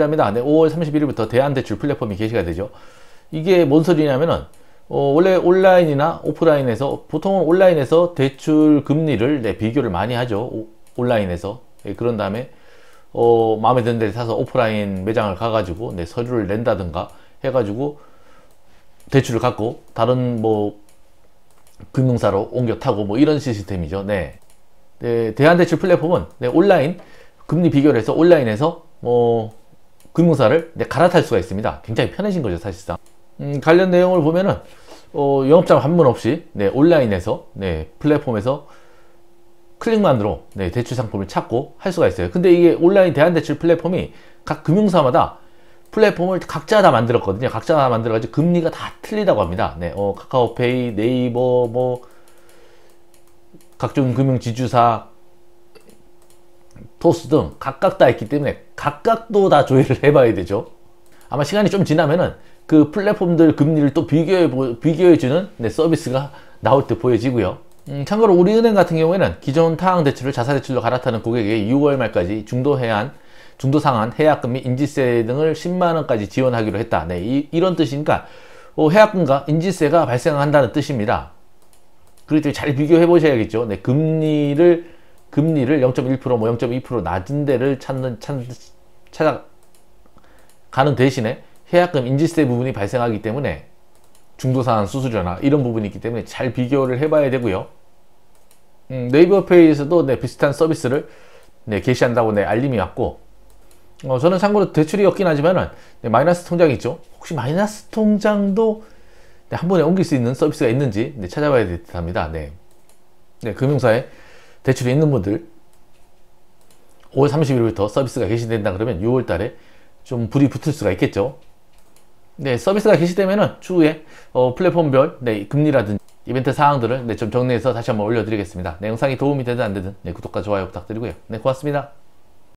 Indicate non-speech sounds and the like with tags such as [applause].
나쁘답니다. 네, 5월 31일부터 대한대출 플랫폼이 개시가 되죠. 이게 뭔 소리냐면은 어, 원래 온라인이나 오프라인에서 보통은 온라인에서 대출 금리를 네, 비교를 많이 하죠. 오, 온라인에서 네, 그런 다음에 어, 마음에 드는 데를 사서 오프라인 매장을 가가지고 네, 서류를 낸다든가 해가지고 대출을 갖고 다른 뭐 금융사로 옮겨 타고 뭐 이런 시스템이죠. 네. 네 대한대출 플랫폼은 네, 온라인 금리 비교를 해서 온라인에서 뭐 금융사를 이제 갈아탈 수가 있습니다. 굉장히 편해진 거죠, 사실상. 음, 관련 내용을 보면은 어, 영업장 한문 없이 네, 온라인에서 네, 플랫폼에서 클릭만으로 네, 대출 상품을 찾고 할 수가 있어요. 근데 이게 온라인 대한대출 플랫폼이 각 금융사마다 플랫폼을 각자 다 만들었거든요. 각자 다 만들어가지고 금리가 다 틀리다고 합니다. 네, 어, 카카오페이, 네이버, 뭐 각종 금융지주사, 토스 등 각각 다 있기 때문에 각각도 다 조회를 [laughs] 해봐야 되죠. 아마 시간이 좀 지나면은 그 플랫폼들 금리를 또 비교해 보, 비교해주는 네, 서비스가 나올 듯 보여지고요. 음, 참고로 우리은행 같은 경우에는 기존 타항 대출을 자사 대출로 갈아타는 고객에게 6월 말까지 중도 해안 중도 상한 해약금및 인지세 등을 10만 원까지 지원하기로 했다. 네, 이, 이런 뜻이니까 어, 해약금과 인지세가 발생한다는 뜻입니다. 그렇기 때문에 잘 비교해 보셔야겠죠. 네, 금리를 금리를 0.1%뭐 0.2% 낮은 데를 찾는 찾, 찾아가는 대신에 해약금 인지세 부분이 발생하기 때문에 중도상한 수수료나 이런 부분이 있기 때문에 잘 비교를 해봐야 되고요. 음, 네이버 페이에서도 지 네, 비슷한 서비스를 네, 게시한다고 네, 알림이 왔고 어, 저는 참고로 대출이 없긴 하지만 네, 마이너스 통장이 있죠. 혹시 마이너스 통장도 네, 한 번에 옮길 수 있는 서비스가 있는지 네, 찾아봐야 될 듯합니다. 네, 네 금융사에 대출이 있는 분들 5월 30일부터 서비스가 개시된다 그러면 6월 달에 좀 불이 붙을 수가 있겠죠. 네, 서비스가 개시되면은 추후에 어, 플랫폼별 네, 금리라든지 이벤트 사항들을 네, 좀 정리해서 다시 한번 올려드리겠습니다. 네, 영상이 도움이 되든 안 되든 네, 구독과 좋아요 부탁드리고요. 네, 고맙습니다.